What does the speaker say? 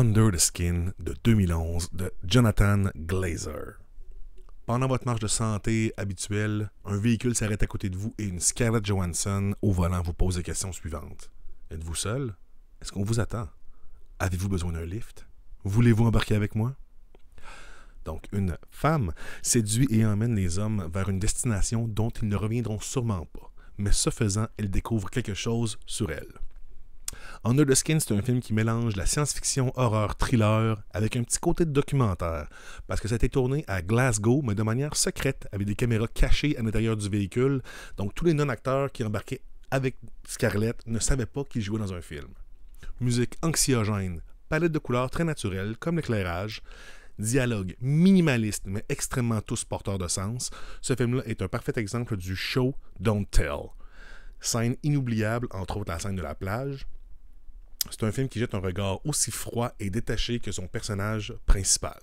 Under the Skin de 2011 de Jonathan Glazer. Pendant votre marche de santé habituelle, un véhicule s'arrête à côté de vous et une Scarlett Johansson au volant vous pose la question suivante. Êtes-vous seul? Est-ce qu'on vous attend? Avez-vous besoin d'un lift? Voulez-vous embarquer avec moi? Donc, une femme séduit et emmène les hommes vers une destination dont ils ne reviendront sûrement pas. Mais ce faisant, elle découvre quelque chose sur elle. Under the Skin, c'est un film qui mélange la science-fiction, horreur, thriller, avec un petit côté de documentaire, parce que ça a été tourné à Glasgow, mais de manière secrète, avec des caméras cachées à l'intérieur du véhicule. Donc tous les non-acteurs qui embarquaient avec Scarlett ne savaient pas qu'ils jouaient dans un film. Musique anxiogène, palette de couleurs très naturelle, comme l'éclairage, dialogue minimaliste mais extrêmement tous porteurs de sens, ce film-là est un parfait exemple du show Don't Tell. Scène inoubliable, entre autres la scène de la plage, c'est un film qui jette un regard aussi froid et détaché que son personnage principal.